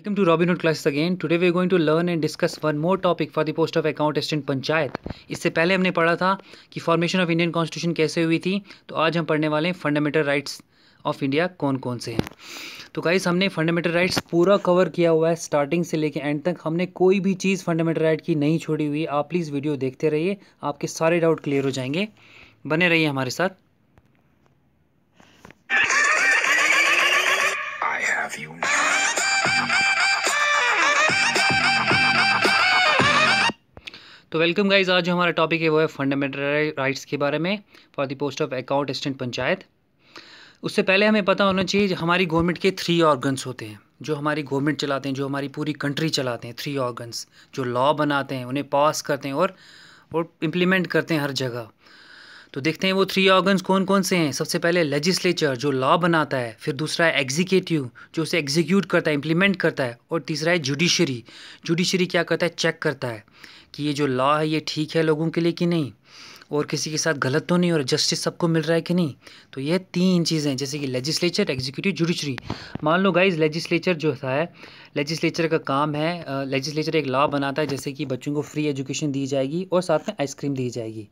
Welcome to Robinhood classes again. Today we are going to learn and discuss one more topic for the post of account assistant panchayat. इससे पहले हमने पढ़ा था कि formation of Indian constitution कैसे हुई थी तो आज हम पढ़ने वाले हैं fundamental rights of India कौन कौन से हैं तो गाइस हमने fundamental rights पूरा cover किया हुआ है starting से लेके end तक हमने कोई भी चीज़ fundamental right की नहीं छोड़ी हुई आप प्लीज़ वीडियो देखते रहिए आपके सारे डाउट क्लियर हो जाएंगे बने रहिए हमारे साथ तो वेलकम गाइज आज जो हमारा टॉपिक है वो है फंडामेंटल राइट्स के बारे में for the post of account assistant panchayat उससे पहले हमें पता होना चाहिए हमारी गवर्नमेंट के थ्री ऑर्गन्स होते हैं जो हमारी गवर्नमेंट चलाते हैं जो हमारी पूरी कंट्री चलाते हैं थ्री ऑर्गन्स जो लॉ बनाते हैं उन्हें पास करते हैं और और इम्प्लीमेंट करते हैं हर जगह तो देखते हैं वो थ्री ऑर्गन्स कौन कौन से हैं सबसे पहले लेजिस्लेचर जो लॉ बनाता है फिर दूसरा है एग्जीक्यूटिव जो उसे एग्जीक्यूट करता है इम्प्लीमेंट करता है और तीसरा है जुडिशरी जुडिशरी क्या करता है चेक करता है कि ये जो लॉ है ये ठीक है लोगों के लिए कि नहीं और किसी के साथ गलत तो नहीं और जस्टिस सबको मिल रहा है कि नहीं तो ये तीन चीज़ें जैसे कि लेजिस्लेचर एग्जीक्यूटिव जुडिशरी मान लो गाइज लेजिस्लेचर जो होता है लेजिस्लेचर का काम है लेजिस्लेचर एक लॉ बनाता है जैसे कि बच्चों को फ्री एजुकेशन दी जाएगी और साथ में आइसक्रीम दी जाएगी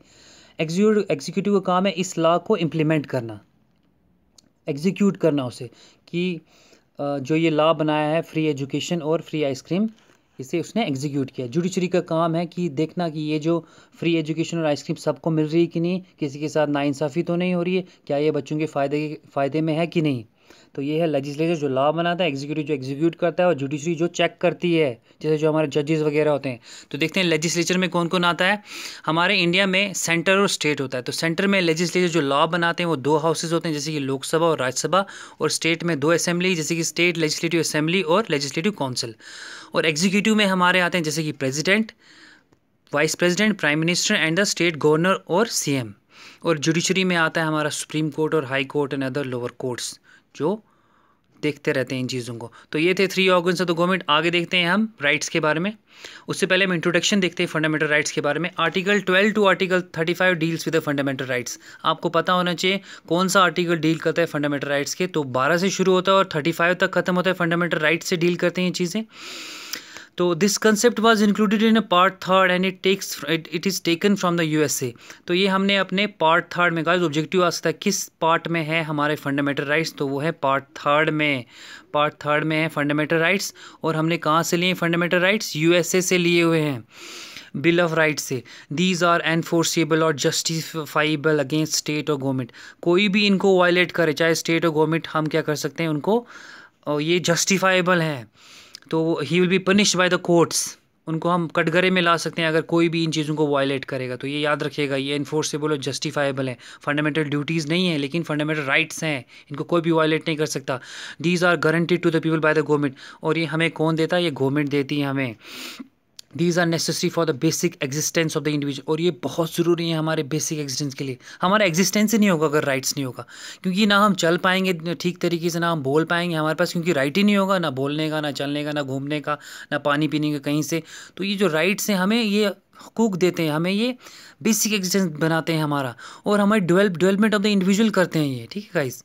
एग्जीक्यूटिव का काम है इस लॉ को इम्प्लीमेंट करना एग्जीक्यूट करना उसे कि जो ये लॉ बनाया है फ्री एजुकेशन और फ्री आइसक्रीम इसे उसने एग्जीक्यूट किया जुडिशरी का काम है कि देखना कि ये जो फ्री एजुकेशन और आइसक्रीम सबको मिल रही है कि नहीं किसी के साथ नाइंसाफ़ी तो नहीं हो रही है क्या ये बच्चों के फ़ायदे फ़ायदे में है कि नहीं तो ये है लेजिस्लेचर जो लॉ बनाता है एग्जीक्यूटिव जो एग्जीक्यूट करता है और जुडिशरी जो चेक करती है जैसे जो हमारे जजेस वगैरह होते हैं तो देखते हैं लेजिस्लेचर में कौन कौन आता है हमारे इंडिया में सेंटर और स्टेट होता है तो सेंटर में लेजिस्लेचर जो लॉ बनाते हैं वो दो हाउसेज होते हैं जैसे कि लोकसभा और राज्यसभा और स्टेट में दो असेंबली जैसे कि स्टेट लेजिस्लेटिव असेंबली और लेजिस्लेटिव काउंसिल और एग्जीक्यूटिव में हमारे आते हैं जैसे कि president vice president prime minister and the state governor और सीएम और जुडिशरी में आता है हमारा सुप्रीम कोर्ट और high court and other lower courts जो देखते रहते हैं इन चीज़ों को तो ये थे three organs of the government आगे देखते हैं हम राइट्स के बारे में उससे पहले हम इंट्रोडक्शन देखते हैं फंडामेंटल राइट्स के बारे में article 12 to article 35 deals with the fundamental rights आपको पता होना चाहिए कौन सा आर्टिकल डील करता है फंडामेंटल राइट्स के तो बारह से शुरू होता है और थर्टी तक खत्म होता है फंडामेंटल राइट्स से डील करते हैं ये चीज़ें तो this concept was included in part third and it takes it is taken from the a तो ये हमने अपने पार्ट थर्ड में कहा ऑब्जेक्टिव आ सकता है किस पार्ट में है हमारे फंडामेंटल राइट्स तो वो है पार्ट थर्ड में पार्ट थर्ड में है फंडामेंटल राइट्स और हमने कहाँ से लिए फंडामेंटल राइट्स ए से लिए हुए हैं बिल ऑफ राइट्स से दीज आर एनफोर्सेबल और जस्टिफाइबल अगेंस्ट स्टेट और गवर्नमेंट कोई भी इनको वायलेट करे चाहे स्टेट और गवर्नमेंट हम क्या कर सकते हैं उनको ये जस्टिफाइबल हैं तो he will be punished by the courts उनको हम कटघरे में ला सकते हैं अगर कोई भी इन चीज़ों को वायलेट करेगा तो ये याद रखिएगा ये इन्फोर्सेबल और जस्टिफाइबल है फंडामेंटल ड्यूटीज़ नहीं है लेकिन फंडामेंटल राइट्स हैं इनको कोई भी वायलेट नहीं कर सकता these are guaranteed to the people by the government और ये हमें कौन देता है ये गवर्नमेंट देती है हमें these are necessary for the basic existence of the individual और ये बहुत ज़रूरी है हमारे बेसिक एग्जिस्टेंस के लिए हमारा एग्जिस्टेंस ही नहीं होगा अगर राइट्स नहीं होगा क्योंकि ना हम चल पाएंगे ठीक तरीके से ना हम बोल पाएंगे हमारे पास क्योंकि राइट ही नहीं होगा ना बोलने का ना चलने का ना घूमने का ना पानी पीने का कहीं से तो ये जो राइट्स हैं हमें ये हकूक देते हैं हमें ये बेसिक एग्जिस्टेंस बनाते हैं हमारा और हमारे डिवेलपमेंट ऑफ द इंडिविजुअल करते हैं ये ठीक है guys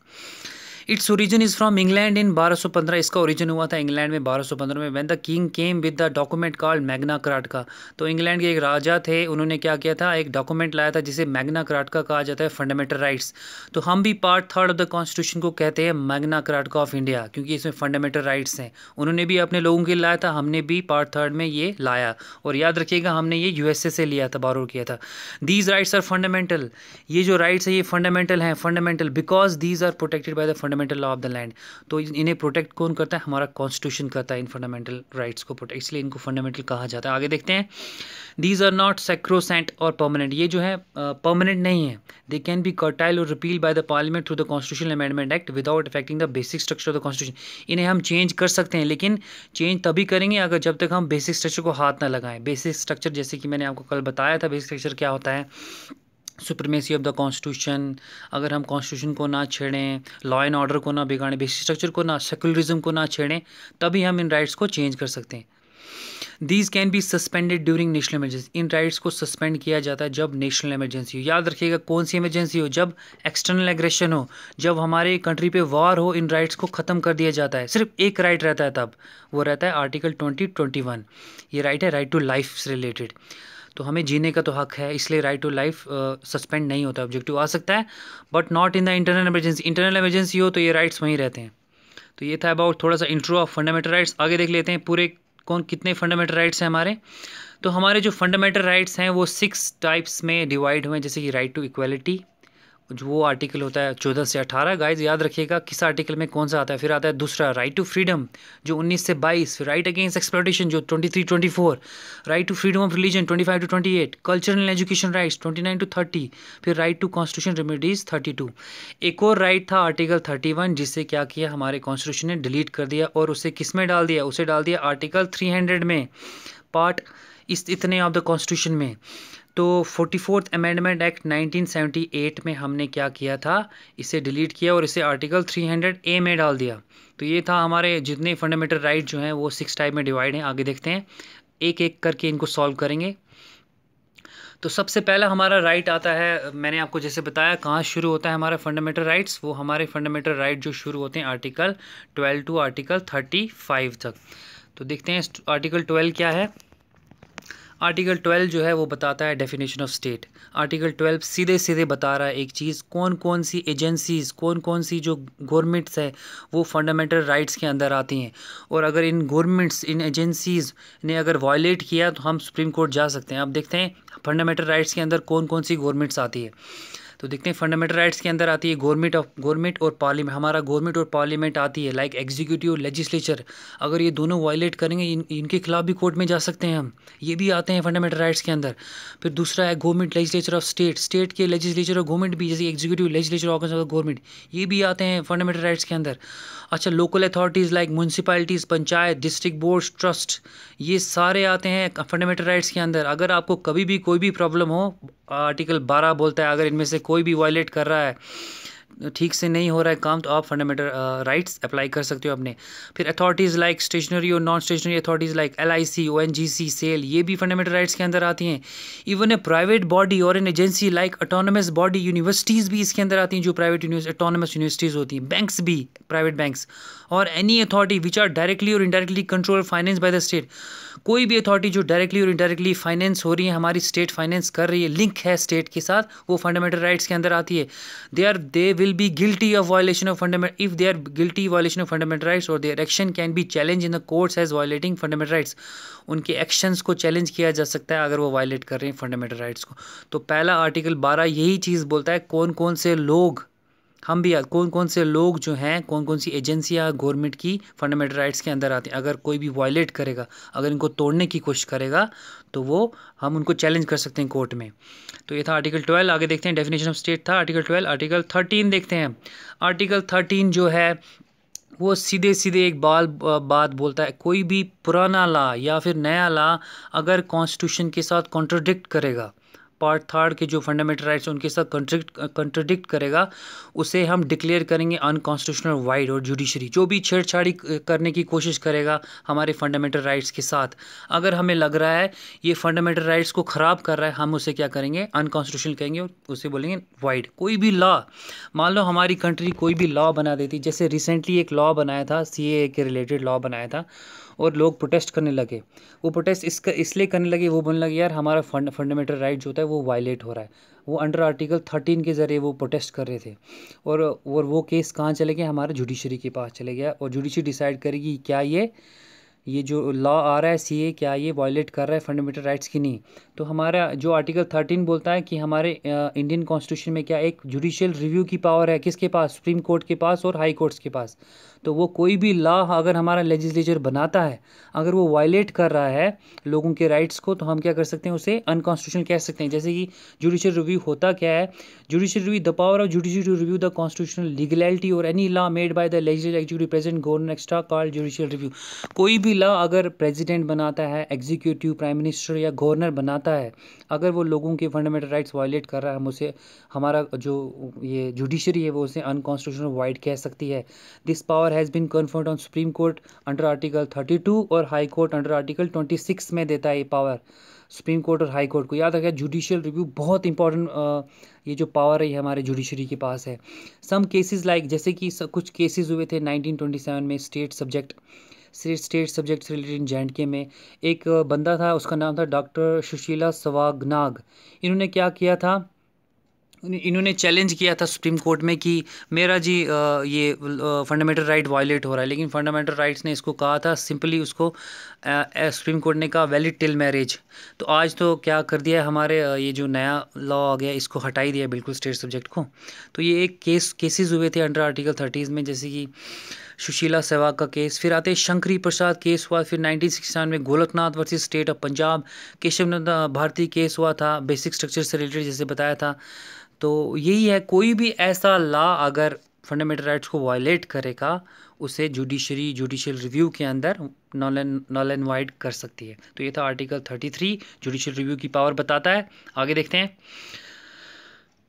its origin is from England in 1215 इसका ओरिजिन हुआ था इंग्लैंड में 1215 में when the king came with the document called Magna Carta तो इंग्लैंड के एक राजा थे उन्होंने क्या किया था एक डॉक्यूमेंट लाया था जिसे मैग्ना कराटका कहा जाता है फंडामेंटल राइट्स तो हम भी part third of the constitution को कहते हैं मैग्ना कराटका ऑफ इंडिया क्योंकि इसमें फंडामेंटल राइट्स हैं उन्होंने भी अपने लोगों के लाया था हमने भी पार्ट थर्ड में ये लाया और याद रखिएगा हमने ये यूएसए से लिया था बारो किया था दीज राइट्स आर फंडामेंटल ये जो राइट्स है ये फंडामेंटल हैं fundamental because these are protected by the fundamental law of the land तो इन्हें प्रोटेक्ट कौन करता है हमारा कॉन्स्टिट्यूशन करता है इन फंडामेंटल राइट्स को प्रोटेक्ट इसलिए इनको फंडामेंटल कहा जाता है आगे देखते हैं दीज आर नॉट सेक्रोसेंट और परमानेंट ये जो है परमानेंट नहीं है दे कैन बी कर्टाइल और repeal by the parliament through the constitution amendment act without affecting the basic structure of the constitution इन्हें हम चेंज कर सकते हैं लेकिन चेंज तभी करेंगे अगर जब तक हम बेसिक स्ट्रक्चर को हाथ ना लगाएं बेसिक स्ट्रक्चर जैसे कि मैंने आपको कल बताया था बेसिक स्ट्रक्चर क्या होता है सुप्रीमेसी ऑफ द कॉन्स्टिट्यूशन अगर हम कॉन्स्टिट्यूशन को ना छेड़ें लॉ एंड ऑर्डर को ना बिगाड़ें बेसिक स्ट्रक्चर को ना सेकुलरिज्म को ना छेड़ें तभी हम इन राइट्स को चेंज कर सकते हैं these can be suspended during national emergency इन राइट्स को सस्पेंड किया जाता है जब नेशनल इमरजेंसी हो याद रखिएगा कौन सी इमरजेंसी हो जब एक्सटर्नल एग्रेशन हो जब हमारे कंट्री पे वॉर हो इन राइट्स को ख़त्म कर दिया जाता है सिर्फ एक राइट रहता है तब वो रहता है आर्टिकल ट्वेंटी ट्वेंटी वन ये राइट है राइट टू लाइफ से रिलेटेड तो हमें जीने का तो हक है इसलिए राइट टू लाइफ सस्पेंड नहीं होता ऑब्जेक्टिव आ सकता है but not in the internal emergency internal emergency हो तो ये राइट्स वहीं रहते हैं तो ये था अबाउट थोड़ा सा इंट्रो ऑफ फंडामेंटल राइट्स आगे देख लेते हैं पूरे कौन कितने फंडामेंटल राइट्स हैं हमारे तो हमारे जो फंडामेंटल राइट्स हैं वो सिक्स टाइप्स में डिवाइड हुए हैं जैसे कि राइट टू इक्वलिटी जो वो आर्टिकल होता है चौदह से अठारह गाइज याद रखिएगा किस आर्टिकल में कौन सा आता है फिर आता है दूसरा राइट टू फ्रीडम जो उन्नीस से बाईस फिर राइट अगेंस्ट एक्सप्लोटेशन जो twenty three twenty four right to freedom of religion twenty five to twenty eight cultural education rights twenty nine to thirty फिर right to constitution remedies thirty two एक और right था article thirty one जिससे क्या किया हमारे constitution ने delete कर दिया और उसे किस में डाल दिया उसे डाल दिया आर्टिकल थ्री हंड्रेड में पार्ट इस इतने ऑफ द कॉन्स्टिट्यूशन में तो फोर्टी फोर्थ अमेंडमेंट एक्ट 1978 में हमने क्या किया था इसे डिलीट किया और इसे आर्टिकल 300 ए में डाल दिया तो ये था हमारे जितने फंडामेंटल राइट जो हैं वो सिक्स टाइप में डिवाइड हैं आगे देखते हैं एक एक करके इनको सॉल्व करेंगे तो सबसे पहला हमारा राइट आता है मैंने आपको जैसे बताया कहाँ शुरू होता है हमारा फंडामेंटल राइट्स वो हमारे फंडामेंटल राइट जो शुरू होते हैं article twelve to article thirty तक तो देखते हैं आर्टिकल ट्वेल्व क्या है आर्टिकल 12 जो है वो बताता है डेफिनेशन ऑफ स्टेट आर्टिकल 12 सीधे सीधे बता रहा है एक चीज़ कौन कौन सी एजेंसीज़ कौन कौन सी जो गवर्नमेंट्स है वो फंडामेंटल राइट्स के अंदर आती हैं और अगर इन गवर्नमेंट्स इन एजेंसीज़ ने अगर वायलेट किया तो हम सुप्रीम कोर्ट जा सकते हैं आप देखते हैं फंडामेंटल राइट्स के अंदर कौन कौन सी गवर्नमेंट्स आती है तो देखते हैं फंडामेंटल राइट्स के अंदर आती है गवर्नमेंट ऑफ गवर्नमेंट और पार्लियामेंट हमारा गवर्नमेंट और पार्लियामेंट आती है लाइक एग्जीक्यूटिव और लेजिस्लेचर अगर ये दोनों वायलेट करेंगे इन, इनके खिलाफ भी कोर्ट में जा सकते हैं हम ये भी आते हैं फंडामेंटल राइट्स के अंदर फिर दूसरा है government legislature of state state के लेजिस्लेचर और गवर्नमेंट भी जैसे executive legislature organ of government ये भी आते हैं फंडामेंटल राइट्स के अंदर अच्छा local authorities like municipalities panchayat district board trust ये सारे आते हैं फंडामेंटल राइट्स के अंदर अगर आपको कभी भी कोई भी प्रॉब्लम हो आर्टिकल बारह बोलता है अगर इनमें से कोई कोई भी वायलेट कर रहा है ठीक से नहीं हो रहा है काम तो आप फंडामेंटल राइट्स अप्लाई कर सकते हो अपने फिर अथॉरिटीज़ लाइक स्टेशनरी और non stationary authorities like L I C O N G C SAIL ये भी फंडामेंटल राइट्स के अंदर आती हैं इवन ए प्राइवेट बॉडी और an agency like autonomous body universities भी इसके अंदर आती हैं जो प्राइवेट अटोनमस यूनिवर्सिटीज़ होती हैं बैंक्स भी प्राइवेट बैंक्स और any authority which are directly और indirectly control finance by the state कोई भी अथॉरिटी जो डायरेक्टली और इनडायरेक्टली फाइनेंस हो रही है हमारी स्टेट फाइनेंस कर रही है लिंक है स्टेट के साथ वो फंडामेंटल राइट्स के अंदर आती है they are they will be guilty of violation of fundamental if they are guilty violation of fundamental rights और their action can be challenge in the courts as violating fundamental rights उनके actions को challenge किया जा सकता है अगर वो violet कर रहे हैं फंडामेंटल राइट्स को तो पहला आर्टिकल बारह यही चीज़ बोलता है कौन कौन से लोग हम भी कौन कौन से लोग जो हैं कौन कौन सी एजेंसियाँ गवर्नमेंट की फंडामेंटल राइट्स के अंदर आते हैं अगर कोई भी वायलेट करेगा अगर इनको तोड़ने की कोशिश करेगा तो वो हम उनको चैलेंज कर सकते हैं कोर्ट में तो ये था आर्टिकल ट्वेल्व आगे देखते हैं डेफिनेशन ऑफ स्टेट था आर्टिकल ट्वेल्व आर्टिकल थर्टीन देखते हैं आर्टिकल थर्टीन जो है वो सीधे सीधे एक बाल बात बोलता है कोई भी पुराना ला या फिर नया ला अगर कॉन्स्टिट्यूशन के साथ कॉन्ट्रोडिक्ट करेगा पार्ट थर्ड के जो फंडामेंटल राइट्स उनके साथ कंट्रिक्ट कंट्रोडिक्ट करेगा उसे हम डिक्लेयर करेंगे अनकॉन्स्टिट्यूशनल वाइड और जुडिशरी जो भी छेड़छाड़ी करने की कोशिश करेगा हमारे फंडामेंटल राइट्स के साथ अगर हमें लग रहा है ये फंडामेंटल राइट्स को ख़राब कर रहा है हम उसे क्या करेंगे अनकॉन्स्टिट्यूशनल कहेंगे और उसे बोलेंगे वाइड कोई भी लॉ मान लो हमारी कंट्री कोई भी लॉ बना देती जैसे रिसेंटली एक लॉ बनाया था सी के रिलेटेड लॉ बनाया था और लोग प्रोटेस्ट करने लगे वो प्रोटेस्ट इसका इसलिए करने लगे वो बोलने लगे यार हमारा फंड फंडामेंटल राइट जो होता है वो वो वायलेट हो रहा है वो अंडर आर्टिकल थर्टीन के ज़रिए वो प्रोटेस्ट कर रहे थे और और वो केस कहाँ चले गए हमारे जुडिशरी के पास चले गया और जुडिशरी डिसाइड करेगी क्या ये ये जो लॉ आ रहा है सीए क्या ये वायलेट कर रहा है फंडामेंटल राइट्स की नहीं तो हमारा जो आर्टिकल थर्टीन बोलता है कि हमारे इंडियन कॉन्स्टिट्यूशन में क्या एक जुडिशियल रिव्यू की पावर है किसके पास सुप्रीम कोर्ट के पास और हाई कोर्ट्स के पास तो वो कोई भी लॉ अगर हमारा लेजिस्लेचर बनाता है अगर वो वायलेट कर रहा है लोगों के राइट्स को तो हम क्या कर सकते हैं उसे अनकॉन्स्टिट्यूशन कह सकते हैं जैसे कि जुडिशियल रिव्यू होता क्या है judicial review the power of judicial review the constitutional legality और any law made by the legislative executive present government extra called judicial review कोई भी कोई लॉ अगर प्रेसिडेंट बनाता है एग्जीक्यूटिव प्राइम मिनिस्टर या गवर्नर बनाता है अगर वो लोगों के फंडामेंटल राइट्स वायलेट कर रहा है हम उसे हमारा जो ये जुडिशरी है वो उसे अनकॉन्स्टिट्यूशनल वाइड कह सकती है this power has been conferred on supreme court under article thirty two और high court under article twenty six में देता है ये पावर सुप्रीम कोर्ट और हाई कोर्ट को याद रखें जुडिशियल रिव्यू बहुत इंपॉर्टेंट ये जो पावर है ये हमारे जुडिशरी के पास है सम केसेस लाइक जैसे कि कुछ केसेस हुए थे 1927 में स्टेट सब्जेक्ट श्री स्टेट सब्जेक्ट से रिलेटेड जे के में एक बंदा था उसका नाम था डॉक्टर सुशीला सवागनाग इन्होंने क्या किया था इन्होंने चैलेंज किया था सुप्रीम कोर्ट में कि मेरा जी ये फंडामेंटल राइट वायलेट हो रहा है लेकिन फंडामेंटल राइट्स ने इसको कहा था सिंपली उसको सुप्रीम कोर्ट ने कहा वैलिड टिल मैरिज तो आज तो क्या कर दिया है हमारे ये जो नया लॉ आ गया इसको हटाई दिया बिल्कुल स्टेट सब्जेक्ट को तो ये एक केस केसेज हुए थे अंडर आर्टिकल थर्टीज़ में जैसे कि सुशीला सहवाग का केस फिर आते शंकरी प्रसाद केस हुआ फिर नाइनटीन सिक्सटी में Golaknath versus state of Punjab Keshav Bharati case हुआ था बेसिक स्ट्रक्चर से रिलेटेड जैसे बताया था तो यही है कोई भी ऐसा लॉ अगर फंडामेंटल राइट्स को वायलेट करेगा उसे जुडिशरी जुडिशियल रिव्यू के अंदर नॉल एंड वाइड कर सकती है तो ये था आर्टिकल 33 जुडिशियल रिव्यू की पावर बताता है आगे देखते हैं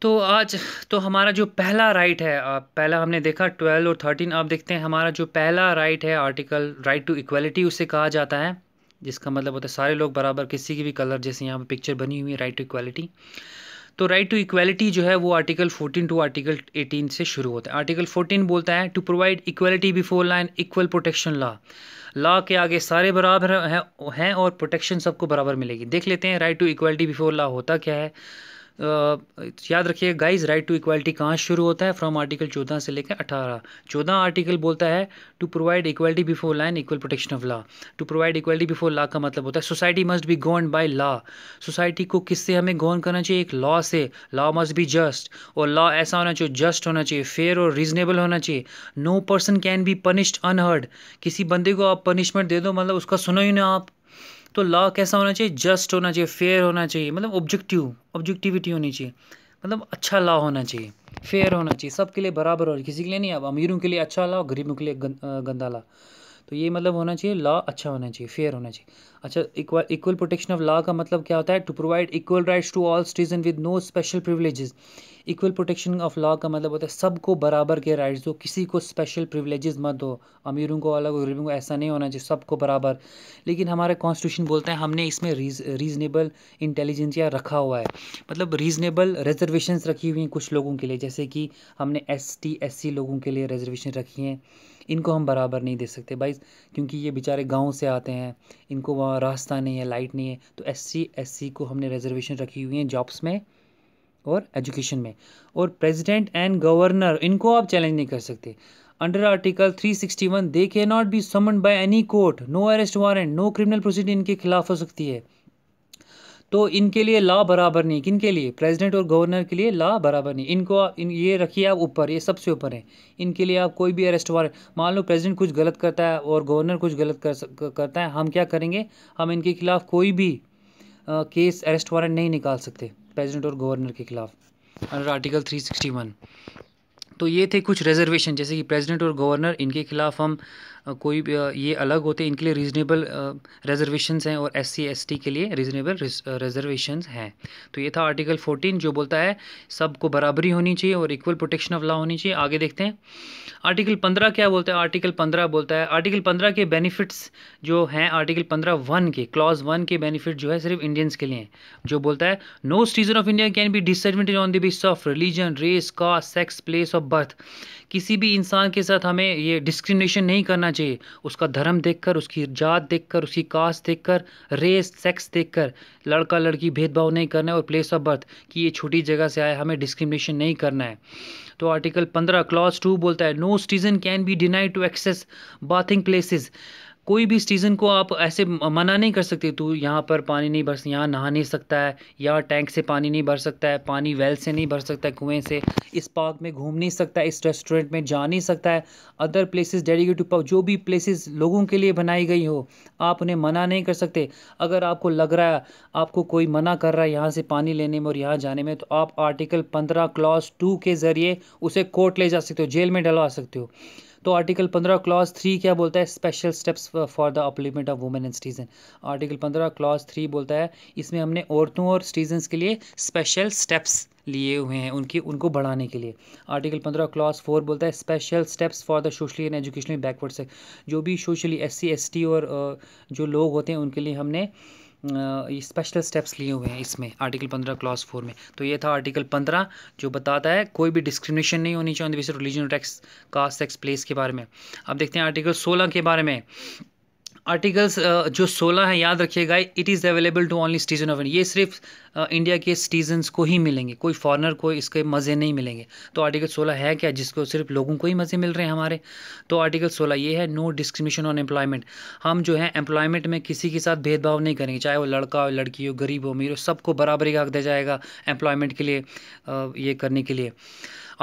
तो आज तो हमारा जो पहला राइट है पहला हमने देखा ट्वेल्व और थर्टीन अब देखते हैं हमारा जो पहला राइट है आर्टिकल राइट टू इक्वलिटी उसे कहा जाता है जिसका मतलब होता है सारे लोग बराबर किसी की भी कलर जैसे यहाँ पर पिक्चर बनी हुई है राइट टू इक्वलिटी तो राइट टू इक्वलिटी जो है वो article fourteen to article eighteen से शुरू होता है आर्टिकल फोर्टीन बोलता है to provide equality before law equal protection law law के आगे सारे बराबर हैं और प्रोटेक्शन सबको बराबर मिलेगी देख लेते हैं right to equality before law होता क्या है याद रखिए गाइज राइट टू इक्वालिटी कहाँ शुरू होता है फ्रॉम आर्टिकल चौदह से लेकर अठारह चौदह आर्टिकल बोलता है to provide equality before and equal protection of law to provide equality before law का मतलब होता है society must be govern by law society को किससे हमें गवर्न करना चाहिए एक लॉ से लॉ मस्ट बी जस्ट और लॉ ऐसा होना चाहिए जस्ट होना चाहिए फेयर और रीजनेबल होना चाहिए no person can be punished unheard किसी बंदे को आप पनिशमेंट दे दो मतलब उसका सुनो ही ना आप तो लॉ कैसा होना चाहिए जस्ट होना चाहिए फेयर होना चाहिए मतलब ऑब्जेक्टिव ऑब्जेक्टिविटी होनी चाहिए मतलब अच्छा लॉ होना चाहिए फेयर होना चाहिए सबके लिए बराबर और किसी के लिए नहीं अब अमीरों के लिए अच्छा लॉ गरीबों के लिए गंदा लॉ तो ये मतलब होना चाहिए लॉ अच्छा होना चाहिए फेयर होना चाहिए अच्छा equal equal protection of law का मतलब क्या होता है to provide equal rights to all citizen with no special privileges equal protection of law का मतलब होता है सबको बराबर के राइट्स दो किसी को स्पेशल प्रिवलेजेस मत दो अमीरों को अलग गरीबों को ऐसा नहीं होना चाहिए सबको बराबर लेकिन हमारे कॉन्स्टिट्यूशन बोलते हैं हमने इसमें रीज रीज़नेबल इंटेलिजेंसिया रखा हुआ है मतलब रीज़नेबल रिजर्वेशन रखी हुई हैं कुछ लोगों के लिए जैसे कि हमने एस टी एस सी लोगों के लिए रिजर्वेशन रखी हैं इनको हम बराबर नहीं दे सकते भाई क्योंकि ये बेचारे गांव से आते हैं इनको वहाँ रास्ता नहीं है लाइट नहीं है तो एस सी एस सी को हमने रिजर्वेशन रखी हुई है जॉब्स में और एजुकेशन में और प्रेसिडेंट एंड गवर्नर इनको आप चैलेंज नहीं कर सकते under article 361 they can not be summon by any court no arrest warrant no criminal proceeding इनके खिलाफ हो सकती है तो इनके लिए लॉ बराबर नहीं किन के लिए प्रेसिडेंट और गवर्नर के लिए लॉ बराबर नहीं इनको आप इन ये रखिए आप ऊपर ये सबसे ऊपर हैं इनके लिए आप कोई भी अरेस्ट वारंट मान लो प्रेसिडेंट कुछ गलत करता है और गवर्नर कुछ गलत कर, करता है हम क्या करेंगे हम इनके खिलाफ कोई भी आ, केस अरेस्ट वारंट नहीं निकाल सकते प्रेजिडेंट और गवर्नर के खिलाफ अंडर आर्टिकल वन तो ये थे कुछ रिजर्वेशन जैसे कि प्रेसिडेंट और गवर्नर इनके खिलाफ हम कोई ये अलग होते हैं इनके लिए रीजनेबल रिजर्वेशंस हैं और एस सी एस टी के लिए रीजनेबल रिजर्वेशंस हैं तो ये था आर्टिकल 14 जो बोलता है सबको बराबरी होनी चाहिए और इक्वल प्रोटेक्शन ऑफ लॉ होनी चाहिए आगे देखते हैं आर्टिकल पंद्रह क्या बोलता है आर्टिकल पंद्रह बोलता है आर्टिकल पंद्रह के बेनिफिट्स जो हैं आर्टिकल पंद्रह वन के क्लॉज वन के बेनिफिट जो है सिर्फ इंडियंस के लिए हैं जो बोलता है no citizen of India can be disadvantage on the base of religion race caste sex place of birth किसी भी इंसान के साथ हमें ये डिस्क्रिमिनेशन नहीं करना चाहिए उसका धर्म देखकर उसकी जात देखकर उसकी कास्ट देखकर रेस सेक्स देखकर लड़का लड़की भेदभाव नहीं करना है और प्लेस ऑफ बर्थ कि ये छोटी जगह से आए हमें डिस्क्रिमिनेशन नहीं करना है तो आर्टिकल पंद्रह क्लॉज टू बोलता है no citizen can be denied to access bathing places कोई भी सीज़न को आप ऐसे मना नहीं कर सकते तू यहाँ पर पानी नहीं भर यहाँ नहा नहीं सकता है यहाँ टैंक से पानी नहीं भर सकता है पानी वेल से नहीं भर सकता है कुएँ से इस पार्क में घूम नहीं सकता है इस रेस्टोरेंट में जा नहीं सकता है अदर प्लेसेस डेडिकेट टू जो भी प्लेसेस लोगों के लिए बनाई गई हो आप उन्हें मना नहीं कर सकते अगर आपको लग रहा है आपको कोई मना कर रहा है यहाँ से पानी लेने में और यहाँ जाने में तो आप आर्टिकल पंद्रह क्लास टू के ज़रिए उसे कोर्ट ले जा सकते हो जेल में डलवा सकते हो तो आर्टिकल पंद्रह क्लॉज थ्री क्या बोलता है special steps for the upliftment of women and citizen article पंद्रह क्लॉज थ्री बोलता है इसमें हमने औरतों और सिटीजन के लिए स्पेशल स्टेप्स लिए हुए हैं उनकी उनको बढ़ाने के लिए आर्टिकल पंद्रह क्लॉज फोर बोलता है special steps for the socially and educationally backward से जो भी सोशली एस सी और जो लोग होते हैं उनके लिए हमने स्पेशल स्टेप्स लिए हुए हैं इसमें आर्टिकल पंद्रह क्लास फोर में तो ये था आर्टिकल पंद्रह जो बताता है कोई भी डिस्क्रिमिनेशन नहीं होनी चाहिए religion tax caste sex place के बारे में अब देखते हैं आर्टिकल सोलह के बारे में आर्टिकल्स uh, जो 16 है याद रखिएगा it is available to only citizen of India ये सिर्फ इंडिया uh, के सिटीजन्स को ही मिलेंगे कोई फॉरनर को इसके मज़े नहीं मिलेंगे तो आर्टिकल 16 है क्या जिसको सिर्फ लोगों को ही मज़े मिल रहे हैं हमारे तो आर्टिकल 16 ये है नो डिस्क्रिमिनेशन ऑन एम्प्लॉयमेंट हम जो है एम्प्लॉयमेंट में किसी के साथ भेदभाव नहीं करेंगे चाहे वो लड़का हो लड़की हो गरीब हो अमीर हो सबको बराबरी का हक दिया जाएगा एम्प्लॉयमेंट के लिए uh, ये करने के लिए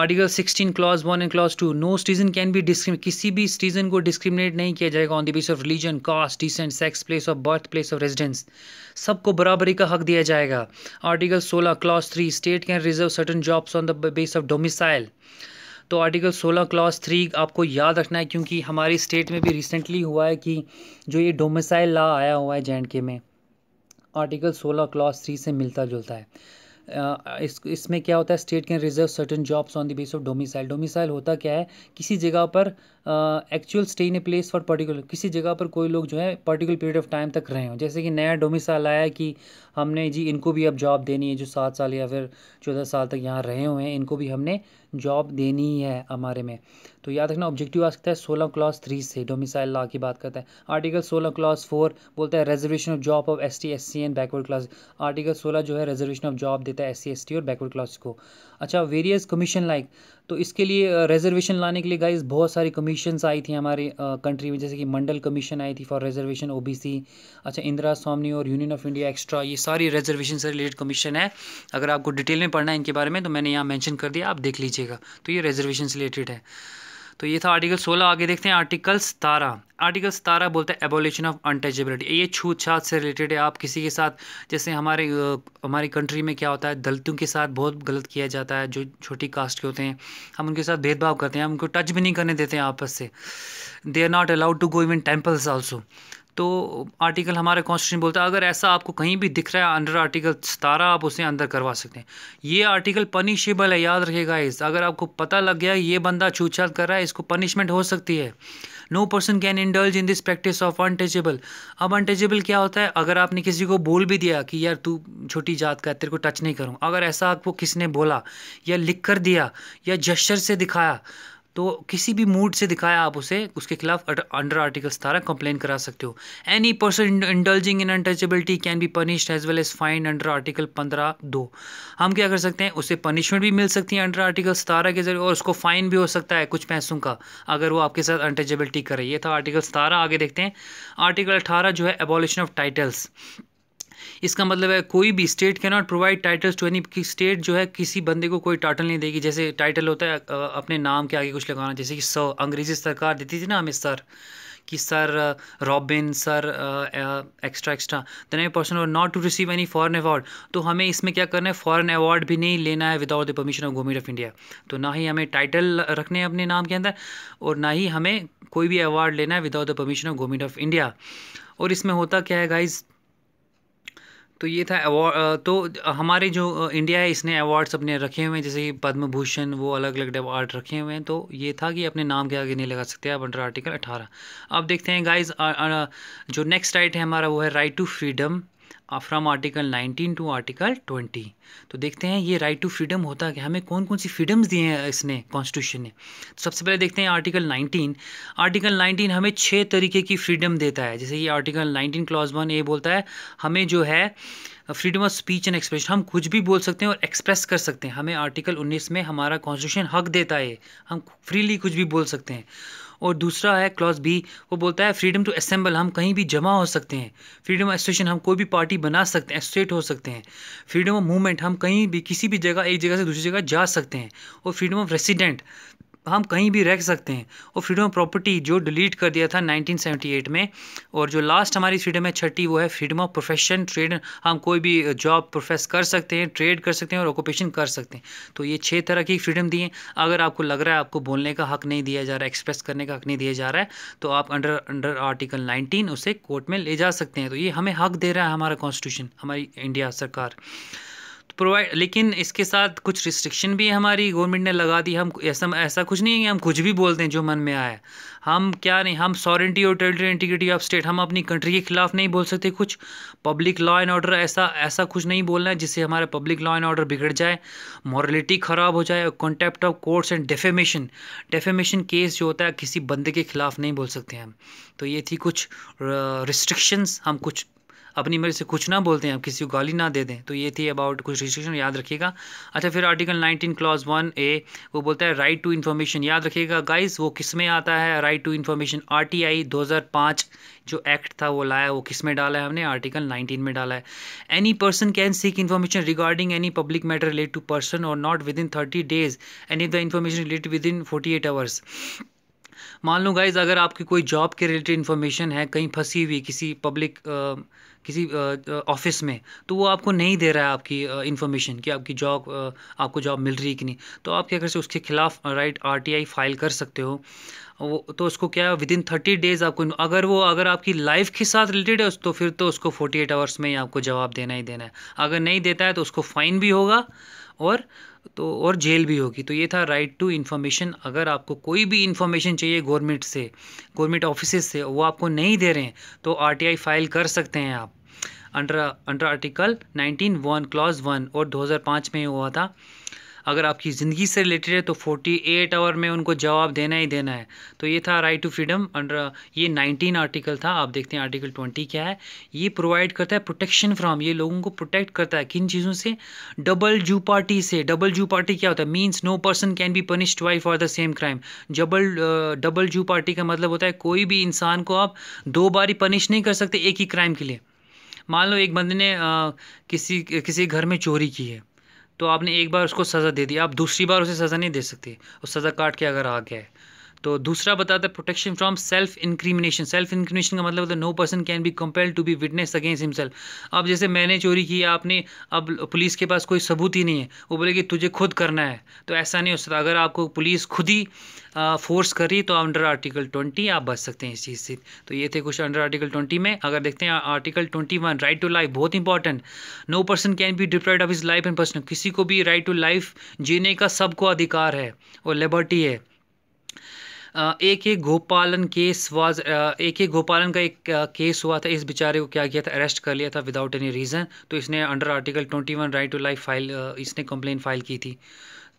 article 16 clause one and clause two no citizen can be किसी भी सिटीज़न को डिस्क्रिमिनेट नहीं किया जाएगा on the base of religion caste descent sex place of birth place of residence सबको बराबरी का हक दिया जाएगा article 16 clause three state can reserve certain jobs on the base of domicile तो आर्टिकल 16 क्लॉज 3 आपको याद रखना है क्योंकि हमारी स्टेट में भी रिसेंटली हुआ है कि जो ये डोमिसाइल लॉ आया हुआ है जे में आर्टिकल 16 क्लॉज 3 से मिलता जुलता है इस इसमें क्या होता है state can reserve certain jobs on the base of domicile domicile होता क्या है किसी जगह पर actual stay in a place for particular किसी जगह पर कोई लोग जो है पर्टिकुलर पीरियड ऑफ टाइम तक रहे हों जैसे कि नया डोमिसाइल आया कि हमने जी इनको भी अब जॉब देनी है जो सात साल या फिर चौदह साल तक यहाँ रहे हुए हैं इनको भी हमने जॉब देनी ही है हमारे में तो याद रखना ऑब्जेक्टिव आ सकता है सोलह क्लास थ्री से डोमिसाइल ला की बात करता है आर्टिकल सोलह क्लास फोर बोलता है reservation of job of S T S C and backward class article सोलह जो है रिजर्वेशन ऑफ जॉब देता है एस सी एस टी और बैकवर्ड क्लास को अच्छा वेरियस कमीशन लाइक तो इसके लिए रिजर्वेशन uh, लाने के लिए गाइज बहुत सारी कमीशंस आई थी हमारे कंट्री uh, में जैसे कि मंडल कमीशन आई थी फॉर रिजर्वेशन ओबीसी अच्छा इंदिरा स्वामी और यूनियन ऑफ इंडिया एक्स्ट्रा ये सारी रिजर्वेशन से रिलेटेड कमीशन है अगर आपको डिटेल में पढ़ना है इनके बारे में तो मैंने यहाँ मैंशन कर दिया आप देख लीजिएगा तो ये रिजर्वेशन से रिलेटेड है तो ये था आर्टिकल 16 आगे देखते हैं आर्टिकल सतारह आर्टिकल सतारह बोलता है एबोलिशन ऑफ अनटचेबिलिटी ये छूतछात से रिलेटेड है आप किसी के साथ जैसे हमारे हमारी कंट्री में क्या होता है दलितों के साथ बहुत गलत किया जाता है जो छोटी कास्ट के होते हैं हम उनके साथ भेदभाव करते हैं हम उनको टच भी नहीं करने देते हैं आपस से they are not allowed to go even temples also तो आर्टिकल हमारे कॉन्स्टिट्यूशन बोलता है अगर ऐसा आपको कहीं भी दिख रहा है अंडर आर्टिकल सतारह आप उसे अंदर करवा सकते हैं ये आर्टिकल पनिशेबल है याद रखेगा इस अगर आपको पता लग गया ये बंदा छूछाल कर रहा है इसको पनिशमेंट हो सकती है no person can indulge in this practice of untouchable अब अनटचेबल क्या होता है अगर आपने किसी को बोल भी दिया कि यार तू छोटी जात का तेरे को टच नहीं करूँ अगर ऐसा आपको किसने बोला या लिख कर दिया या जश्चर से दिखाया तो किसी भी मूड से दिखाया आप उसे उसके खिलाफ अंडर आर्टिकल सतारह कंप्लेन करा सकते हो any person indulging in untouchability can be punished as well as fine under article पंद्रह दो हम क्या कर सकते हैं उसे पनिशमेंट भी मिल सकती है अंडर आर्टिकल सतारह के जरिए और उसको फाइन भी हो सकता है कुछ पैसों का अगर वो आपके साथ अनटचेबिलिटी करे ये था आर्टिकल सतारह आगे देखते हैं आर्टिकल अठारह जो है एबॉलिशन ऑफ टाइटल्स इसका मतलब है कोई भी स्टेट के not provide titles to any state जो है किसी बंदे को कोई टाइटल नहीं देगी जैसे टाइटल होता है अपने नाम के आगे कुछ लगाना जैसे कि सर अंग्रेजी सरकार देती थी ना हमें सर कि sir Robin sir extra extra the a person और not to receive any foreign award तो हमें इसमें क्या करना है फॉरन अवार्ड भी नहीं लेना है without the permission of government of India तो ना ही हमें टाइटल रखने हैं अपने नाम के अंदर और ना ही हमें कोई भी अवार्ड लेना है without the permission of government of India और इसमें होता क्या है गाइज़ तो ये था अवार्ड तो हमारे जो इंडिया है इसने अवार्ड्स अपने रखे हुए हैं जैसे कि पद्म भूषण वो अलग अलग अवार्ड रखे हुए हैं तो ये था कि अपने नाम के आगे नहीं लगा सकते आप अंडर आर्टिकल अठारह अब देखते हैं गाइज जो नेक्स्ट राइट है हमारा वो है right to freedom from article 19 to article 20 तो देखते हैं ये राइट टू फ्रीडम होता है कि हमें कौन कौन सी फ्रीडम्स दिए हैं इसने कॉन्स्टिट्यूशन ने तो सबसे पहले देखते हैं आर्टिकल 19 आर्टिकल 19 हमें छः तरीके की फ्रीडम देता है जैसे ये आर्टिकल 19 क्लॉज वन ए बोलता है हमें जो है freedom of speech and expression हम कुछ भी बोल सकते हैं और एक्सप्रेस कर सकते हैं हमें आर्टिकल 19 में हमारा कॉन्स्टिट्यूशन हक देता है हम फ्रीली कुछ भी बोल सकते हैं और दूसरा है क्लॉज बी वो बोलता है फ्रीडम टू असेंबल हम कहीं भी जमा हो सकते हैं फ्रीडम ऑफ़ एसोसिएशन हम कोई भी पार्टी बना सकते हैं एसोसिएट हो सकते हैं फ्रीडम ऑफ मूवमेंट हम कहीं भी किसी भी जगह एक जगह से दूसरी जगह जा सकते हैं और फ्रीडम ऑफ रेसिडेंट हम कहीं भी रह सकते हैं और फ्रीडम ऑफ प्रॉपर्टी जो डिलीट कर दिया था 1978 में और जो लास्ट हमारी फ्रीडम है छठी वो है फ्रीडम ऑफ प्रोफेशन ट्रेड हम कोई भी जॉब प्रोफेस कर सकते हैं ट्रेड कर सकते हैं और ऑक्यूपेशन कर सकते हैं तो ये छः तरह की फ्रीडम दिए अगर आपको लग रहा है आपको बोलने का हक नहीं दिया जा रहा है एक्सप्रेस करने का हक नहीं दिया जा रहा है तो आप अंडर अंडर आर्टिकल नाइनटीन उसे कोर्ट में ले जा सकते हैं तो ये हमें हक दे रहा है हमारा कॉन्स्टिट्यूशन हमारी इंडिया सरकार प्रोवाइड लेकिन इसके साथ कुछ रिस्ट्रिक्शन भी हमारी गवर्नमेंट ने लगा दी हम ऐसा ऐसा कुछ नहीं है कि हम कुछ भी बोलते हैं जो मन में आया हम क्या नहीं हम सॉरेंटी और टेरिटरी इंटीग्रिटी ऑफ स्टेट हम अपनी कंट्री के खिलाफ नहीं बोल सकते कुछ पब्लिक लॉ एंड ऑर्डर ऐसा ऐसा कुछ नहीं बोलना है जिससे हमारा पब्लिक लॉ एंड ऑर्डर बिगड़ जाए मॉरलिटी ख़राब हो जाए और contempt of courts and defamation defamation case जो होता है किसी बंदे के खिलाफ नहीं बोल सकते हम तो ये थी कुछ रिस्ट्रिक्शंस हम कुछ अपनी मर्जी से कुछ ना बोलते हैं आप किसी को गाली ना दे दें तो ये थी अबाउट कुछ रिस्ट्रिक्शन याद रखिएगा अच्छा फिर article nineteen clause one A वो बोलता है राइट टू इन्फॉर्मेशन याद रखिएगा गाइस वो किस में आता है right to information R T I दो हज़ार पाँच जो एक्ट था वो लाया वो किस में डाला है हमने आर्टिकल नाइनटीन में डाला है any person can seek information regarding any public matter relate to person और not within thirty days any the information relate within forty eight hours मान लो गाइज अगर आपकी कोई जॉब के रिलेटेड इन्फॉर्मेशन है कहीं फंसी हुई किसी पब्लिक किसी ऑफिस में तो वो आपको नहीं दे रहा है आपकी इन्फॉर्मेशन कि आपकी जॉब आपको जॉब मिल रही कि नहीं तो आप क्या कर सकते उसके खिलाफ राइट आई फाइल कर सकते हो वो तो उसको क्या है विद इन थर्टी डेज़ आपको अगर वो अगर आपकी लाइफ के साथ रिलेटेड है तो फिर तो उसको फोर्टी एट आवर्स में ही आपको जवाब देना ही देना है अगर नहीं देता है तो उसको फ़ाइन भी होगा और तो और जेल भी होगी तो ये था राइट टू इन्फॉर्मेशन अगर आपको कोई भी इन्फॉर्मेशन चाहिए गवर्नमेंट से गवर्नमेंट ऑफिस से वो आपको नहीं दे रहे हैं तो आर फाइल कर सकते हैं आप under under article 19 one clause one और 2005 में हुआ था अगर आपकी ज़िंदगी से रिलेटेड है तो 48 आवर में उनको जवाब देना ही देना है तो ये था राइट टू फ्रीडम अंडर ये 19 आर्टिकल था आप देखते हैं आर्टिकल 20 क्या है ये प्रोवाइड करता है प्रोटेक्शन फ्रॉम ये लोगों को प्रोटेक्ट करता है किन चीज़ों से डबल जू पार्टी से डबल जू पार्टी क्या होता है means no person can be punished why for the same crime double double jeopardy का मतलब होता है कोई भी इंसान को आप दो बार ही पनिश नहीं कर सकते एक ही क्राइम के लिए मान लो एक बंदे ने आ, किसी किसी घर में चोरी की है तो आपने एक बार उसको सज़ा दे दी आप दूसरी बार उसे सज़ा नहीं दे सकते और सज़ा काट के अगर आ गया है तो दूसरा बताता है protection from self incrimination self incrimination का मतलब होता है no person can be compelled to be witness against himself अब जैसे मैंने चोरी की आपने अब पुलिस के पास कोई सबूत ही नहीं है वो बोले कि तुझे खुद करना है तो ऐसा नहीं हो सकता अगर आपको पुलिस खुद ही फोर्स कर रही तो अंडर आर्टिकल ट्वेंटी आप बच सकते हैं इस चीज़ से तो ये थे कुछ अंडर आर्टिकल ट्वेंटी में अगर देखते हैं article twenty one right to life बहुत important no person can be deprived of is life and person किसी को भी राइट टू लाइफ जीने का सबको अधिकार है और लिबर्टी है ए के गोपालन केस वाज ए के गोपालन का एक केस हुआ था इस बेचारे को क्या किया था अरेस्ट कर लिया था विदाउट एनी रीज़न तो इसने under article twenty one right to life file इसने कंप्लेन फाइल की थी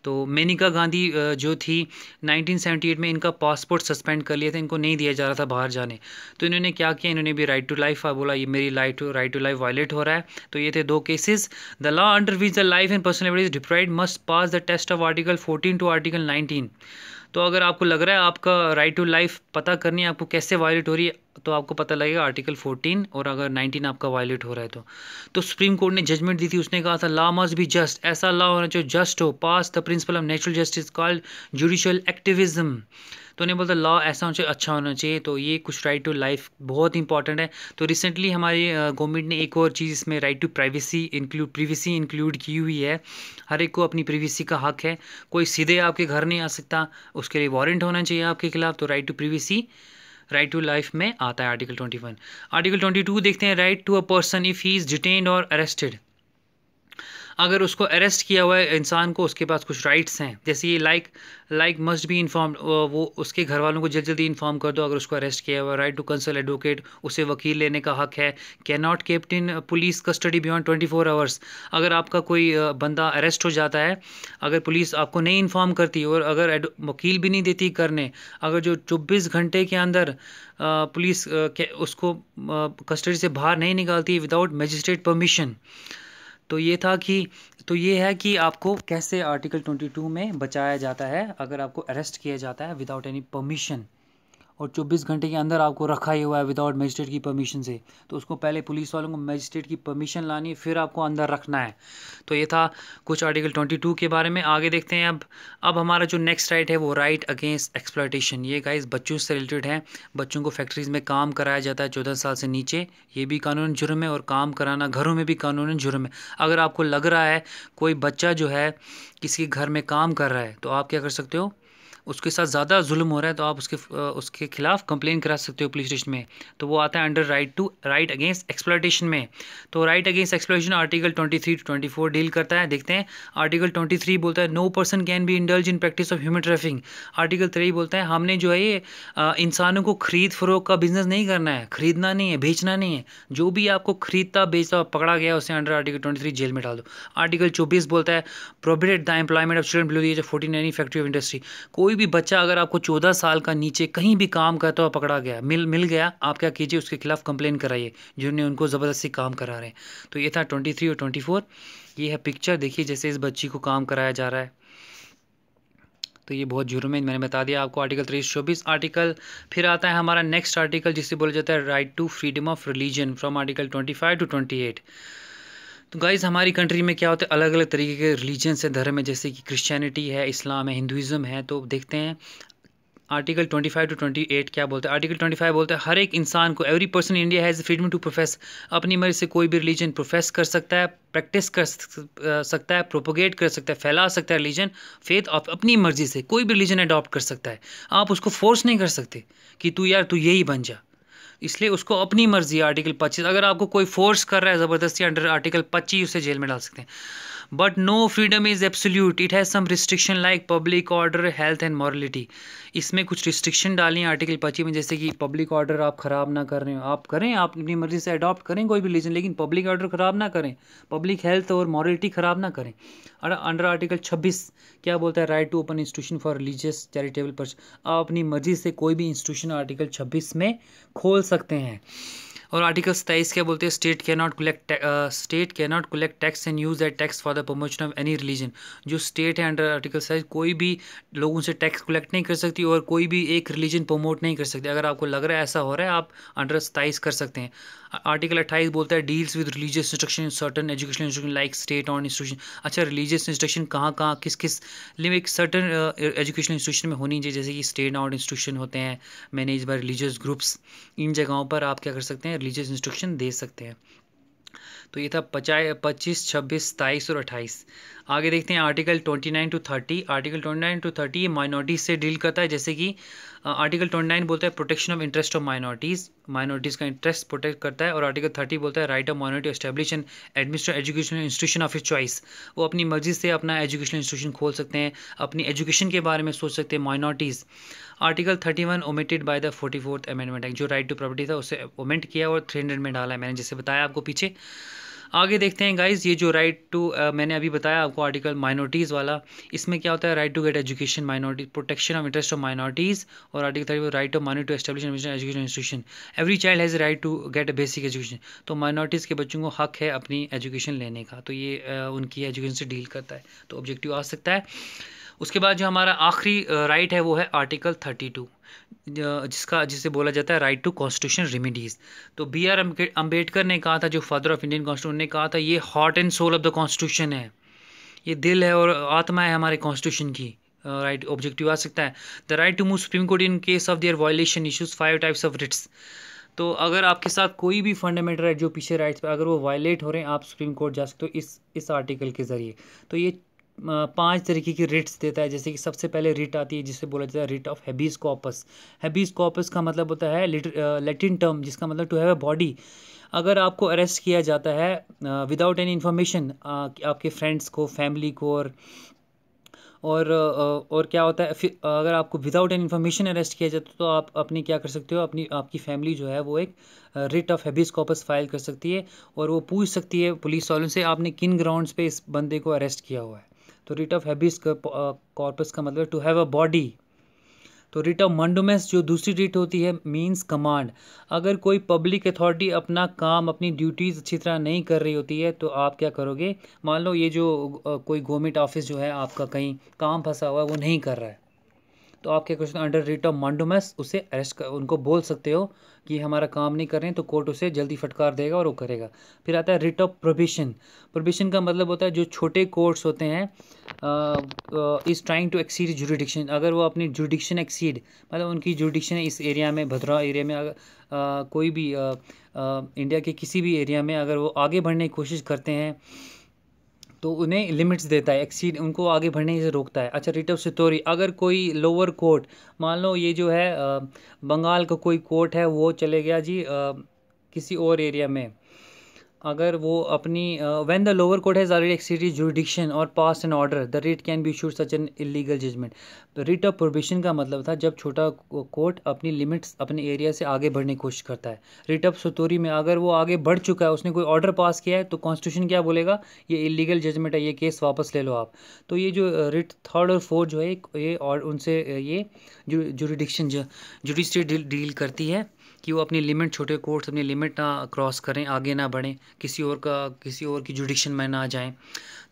तो मेनिका गांधी जो थी 1978 में इनका पासपोर्ट सस्पेंड कर लिया था इनको नहीं दिया जा रहा था बाहर जाने तो इन्होंने क्या किया इन्होंने भी राइट टू लाइफ बोला ये मेरी light to right to life violate हो रहा है तो ये थे दो cases the law under which the life and personality is deprived must pass the test of article fourteen to article nineteen तो अगर आपको लग रहा है आपका राइट टू लाइफ पता करनी है आपको कैसे वायलेट हो रही है तो आपको पता लगेगा आर्टिकल 14 और अगर 19 आपका वायलेट हो रहा है तो तो सुप्रीम कोर्ट ने जजमेंट दी थी उसने कहा था लॉ मस्ट बी जस्ट ऐसा लॉ होना चाहिए जस्ट हो pass the principle of natural justice called judicial activism तो उन्हें बोलता लॉ ऐसा होना चाहिए अच्छा होना चाहिए तो ये कुछ राइट टू लाइफ बहुत इंपॉर्टेंट है तो रिसेंटली हमारी गवर्नमेंट ने एक और चीज़ इसमें right to privacy include privacy include की हुई है हर एक को अपनी प्रिवेसी का हक है कोई सीधे आपके घर नहीं आ सकता उसके लिए वारंट होना चाहिए आपके खिलाफ तो right to privacy right to life में आता है आर्टिकल वन आर्टिकल टू देखते हैं right to a person if he is detain और अरेस्टेड अगर उसको अरेस्ट किया हुआ है इंसान को उसके पास कुछ राइट्स हैं जैसे ये like like must be inform वो उसके घर वालों को जल्द जल्दी इन्फॉर्म कर दो अगर उसको अरेस्ट किया हुआ राइट टू कंसल एडवोकेट उसे वकील लेने का हक है can not kept in police custody beyond twenty four hours अगर आपका कोई बंदा अरेस्ट हो जाता है अगर पुलिस आपको नहीं इन्फॉर्म करती और अगर वकील भी नहीं देती करने अगर जो चौबीस घंटे के अंदर पुलिस उसको कस्टडी से बाहर नहीं निकालती विदाउट मजिस्ट्रेट परमिशन तो ये था कि तो ये है कि आपको कैसे आर्टिकल 22 में बचाया जाता है अगर आपको अरेस्ट किया जाता है विदाउट एनी परमिशन और 24 घंटे के अंदर आपको रखा ही हुआ है विदाउट मजिस्ट्रेट की परमिशन से तो उसको पहले पुलिस वालों को मजिस्ट्रेट की परमिशन लानी है फिर आपको अंदर रखना है तो ये था कुछ आर्टिकल 22 के बारे में आगे देखते हैं अब अब हमारा जो नेक्स्ट राइट है वो राइट अगेंस्ट एक्सप्लाइटेशन ये गाइज बच्चों से रिलेटेड है बच्चों को फैक्ट्रीज़ में काम कराया जाता है चौदह साल से नीचे ये भी कानून जुर्म है और काम कराना घरों में भी कानून जुर्म है अगर आपको लग रहा है कोई बच्चा जो है किसी घर में काम कर रहा है तो आप क्या कर सकते हो उसके साथ ज़्यादा जुल्म हो रहा है तो आप उसके उसके खिलाफ कंप्लेन करा सकते हो पुलिस स्टेशन में तो वो आता है under right to right against exploitation में तो right against exploitation article twenty three to twenty four deal करता है देखते हैं आर्टिकल ट्वेंटी थ्री बोलता है no person can be indulge in practice of human trafficking article three बोलता है हमने जो है ये इंसानों को खरीद फरोख का बिजनेस नहीं करना है खरीदना नहीं है बेचना नहीं है जो भी आपको खरीदता बेचता पकड़ा गया उसे under article twenty three jail में डाल दो आर्टिकल चौबीस बोलता है prohibited the employment of children below the age of fourteen factory of industry कोई कोई भी बच्चा अगर आपको चौदह साल का नीचे कहीं भी काम करता हुआ पकड़ा गया मिल मिल गया आप क्या कीजिए उसके खिलाफ कंप्लेन कराइए जिन्होंने उनको ज़बरदस्ती काम करा रहे हैं तो ये था ट्वेंटी थ्री और ट्वेंटी फोर ये है पिक्चर देखिए जैसे इस बच्ची को काम कराया जा रहा है तो ये बहुत जुर्म है मैंने बता दिया आपको आर्टिकल तेईस चौबीस आर्टिकल फिर आता है हमारा नेक्स्ट आर्टिकल जिसे बोला जाता है right to freedom of religion from article twenty five to twenty eight तो गाइज़ हमारी कंट्री में क्या होता है अलग अलग तरीके के रिलीजन से धर्म है जैसे कि क्रिश्चियनिटी है इस्लाम है हिंदुज़म है तो देखते हैं आर्टिकल 25 टू 28 क्या बोलते हैं आर्टिकल 25 बोलते हैं हर एक इंसान को every person India has freedom to profess अपनी मर्जी से कोई भी रिलीजन प्रोफेस कर सकता है प्रैक्टिस कर सकता है प्रोपोगेट कर सकता है फैला सकता है रिलीजन फेथ आप अपनी मर्जी से कोई भी रिलीजन अडॉप्ट कर सकता है आप उसको फोर्स नहीं कर सकते कि तू यार तू यही बन जा इसलिए उसको अपनी मर्जी आर्टिकल पच्चीस अगर आपको कोई फोर्स कर रहा है ज़बरदस्ती अंडर आर्टिकल पच्चीस उसे जेल में डाल सकते हैं but no freedom is absolute it has some restriction like public order health and morality इसमें कुछ रिस्ट्रिक्शन डाली हैं आर्टिकल पच्चीस में जैसे कि पब्लिक ऑर्डर आप ख़राब ना कर रहे हो आप करें आप अपनी मर्ज़ी से अडॉप्ट करें कोई भी रिलीजन लेकिन पब्लिक ऑर्डर ख़राब ना करें पब्लिक हेल्थ और मॉरलिटी ख़राब ना करें और अंडर आर्टिकल छब्बीस क्या बोलता है right to open institution for religious charitable person आप अपनी मर्ज़ी से कोई भी इंस्टीट्यूशन आर्टिकल छब्बीस में खोल सकते हैं और आर्टिकल सत्ताईस क्या बोलते हैं state can not collect state can not collect tax and use that tax for the promotion of any religion जो स्टेट है अंडर आर्टिकल सत्ताईस कोई भी लोगों से टैक्स कलेक्ट नहीं कर सकती और कोई भी एक रिलीजन प्रमोट नहीं कर सकती अगर आपको लग रहा है ऐसा हो रहा है आप अंडर सत्ताईस कर सकते हैं आर्टिकल अट्ठाईस बोलता है deals with religious instruction certain education instruction like state on institution अच्छा रिलीजियस इंस्ट्रक्शन कहाँ कहाँ किस किस एक सर्टन एजुकेशन इंस्टीट्यूशन में होनी चाहिए जैसे कि स्टेट ऑन इंस्टीट्यूशन होते हैं मैनेज बाय रिलीजियस ग्रुप्स इन जगहों पर आप क्या कर सकते हैं रिलीजियस इंस्ट्रक्शन दे सकते हैं तो ये था पचा पच्चीस छब्बीस सताईस और अट्ठाईस आगे देखते हैं article twenty nine to thirty article twenty nine to thirty ये माइनॉरिटीज़ से डील करता है जैसे कि आर्टिकल ट्वेंटी नाइन बोलता है protection of interest of minorities minorities का इंटरेस्ट प्रोटेक्ट करता है और आर्टिकल थर्टी बोलता है right of minority establish and administrate education institution of is choice वो अपनी मर्जी से अपना एजुकेशनल इंस्टीट्यूशन खोल सकते हैं अपनी एजुकेशन के बारे में सोच सकते हैं minorities article thirty one omitted by the forty fourth amendment act जो राइट टू प्रॉपर्टी था उसे ओमेंट किया और थ्री हंड्रेड में डाला है मैंने जैसे बताया आपको पीछे आगे देखते हैं गाइज ये जो राइट टू मैंने अभी बताया आपको आर्टिकल माइनॉरिटीज़ वाला इसमें क्या होता है right to get education minority protection of interest of minorities और article thirty right to minority to establish education institution every child has right to get basic education तो माइनॉरिटीज़ के बच्चों को हक है अपनी एजुकेशन लेने का तो ये uh, उनकी एजुकेशन से डील करता है तो ऑब्जेक्टिव आ सकता है उसके बाद जो हमारा आखिरी राइट है वो है आर्टिकल थर्टी टू जिसका जिसे बोला जाता है राइट टू कॉन्स्टिट्यूशन रेमिडीज़ तो बी आर अम्बेडकर ने कहा था जो फादर ऑफ इंडियन कॉन्स्टिट्यूशन ने कहा था ये heart and soul of the constitution है ये दिल है और आत्मा है हमारे कॉन्स्टिट्यूशन की राइट ऑब्जेक्टिव आ सकता है the right to move supreme court in case of their violation issues five types of writs तो अगर आपके साथ कोई भी फंडामेंटल राइट जो पीछे राइट्स पर अगर वो वायलेट हो रहे हैं आप सुप्रीम कोर्ट जा सकते हो इस इस आर्टिकल के ज़रिए तो ये पांच तरीके की रिट्स देता है जैसे कि सबसे पहले रिट आती है जिसे बोला जाता है writ of habeas corpus habeas corpus का मतलब होता है लेटिन टर्म जिसका मतलब टू हैव अ बॉडी अगर आपको अरेस्ट किया जाता है विदाउट एनी इन्फॉर्मेशन आपके फ्रेंड्स को फैमिली को और और और क्या होता है फिर अगर आपको विदाउट एन इन्फॉर्मेशन अरेस्ट किया जाता है तो आप अपने क्या कर सकते हो अपनी आपकी फैमिली जो है वो एक writ of habeas corpus file कर सकती है और वो पूछ सकती है पुलिस वालों से आपने किन ग्राउंड्स पे इस बंदे को अरेस्ट किया हुआ है तो रिट ऑफ हैबिस कॉर्पस का मतलब टू हैव अ बॉडी तो रिट ऑफ मंडोमेंस जो दूसरी रिट होती है मीन्स कमांड अगर कोई पब्लिक अथॉरिटी अपना काम अपनी ड्यूटीज़ अच्छी तरह नहीं कर रही होती है तो आप क्या करोगे मान लो ये जो कोई गवर्नमेंट ऑफिस जो है आपका कहीं काम फंसा हुआ है वो नहीं कर रहा है तो आप क्या question under writ of mandamus उसे अरेस्ट कर उनको बोल सकते हो कि हमारा काम नहीं कर रहे हैं तो कोर्ट उसे जल्दी फटकार देगा और वो करेगा फिर आता है रिट ऑफ प्रोबिशन प्रोबिशन का मतलब होता है जो छोटे कोर्ट्स होते हैं is trying to exceed jurisdiction अगर वो अपनी जुडिक्शन एक्सीड मतलब उनकी जुडिक्शन इस एरिया में भद्रा एरिया में अगर आ, कोई भी आ, आ, इंडिया के किसी भी एरिया में अगर वो आगे बढ़ने की कोशिश करते हैं तो उन्हें लिमिट्स देता है एक्सीड उनको आगे बढ़ने से रोकता है अच्छा रिट ऑफ सितोरी अगर कोई लोअर कोर्ट मान लो ये जो है बंगाल का कोई कोर्ट है वो चले गया जी किसी और एरिया में अगर वो अपनी when the lower court has already exceeded jurisdiction और pass an order the writ can be issued such an illegal judgment writ of prohibition का मतलब था जब छोटा कोर्ट अपनी लिमिट्स अपने एरिया से आगे बढ़ने की कोशिश करता है रिट ऑफ सतोरी में अगर वो आगे बढ़ चुका है उसने कोई ऑर्डर पास किया है तो कॉन्स्टिट्यूशन क्या बोलेगा ये इलीगल जजमेंट है ये केस वापस ले लो आप तो ये जो रिट थर्ड और फोर्थ जो है ये और उनसे ये जुडिक्शन जुडिशरी डील करती है कि वो अपनी लिमिट छोटे कोर्ट्स अपनी लिमिट ना क्रॉस करें आगे ना बढ़ें किसी और का किसी और की जुडिक्शन में ना जाएं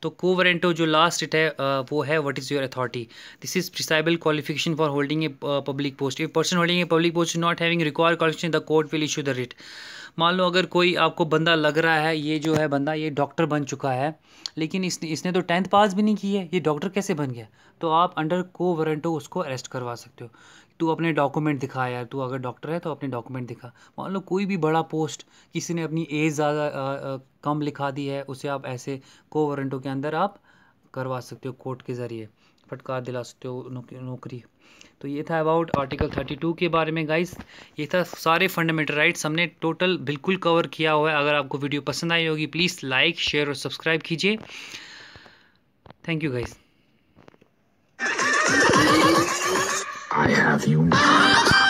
तो कोवरेंटो जो लास्ट इट है वो है what is your authority this is prescribed qualification for holding a public post a person holding a public post not having require qualification the court will issue the writ मान लो अगर कोई आपको बंदा लग रहा है ये जो है बंदा ये डॉक्टर बन चुका है लेकिन इसने इसने तो टेंथ पास भी नहीं की है ये डॉक्टर कैसे बन गया तो आप अंडर कोवरेंटो उसको अरेस्ट करवा सकते हो तू अपने डॉक्यूमेंट दिखा यार तू अगर डॉक्टर है तो अपने डॉक्यूमेंट दिखा मान लो कोई भी बड़ा पोस्ट किसी ने अपनी एज ज़्यादा कम लिखा दी है उसे आप ऐसे को वारंटो के अंदर आप करवा सकते हो कोर्ट के ज़रिए फटकार दिला सकते हो नौकरी तो ये था अबाउट आर्टिकल 32 के बारे में गाइस ये था सारे फंडामेंटल राइट्स हमने टोटल बिल्कुल कवर किया हुआ है अगर आपको वीडियो पसंद आई होगी प्लीज़ लाइक शेयर और सब्सक्राइब कीजिए thank you guys I have you now.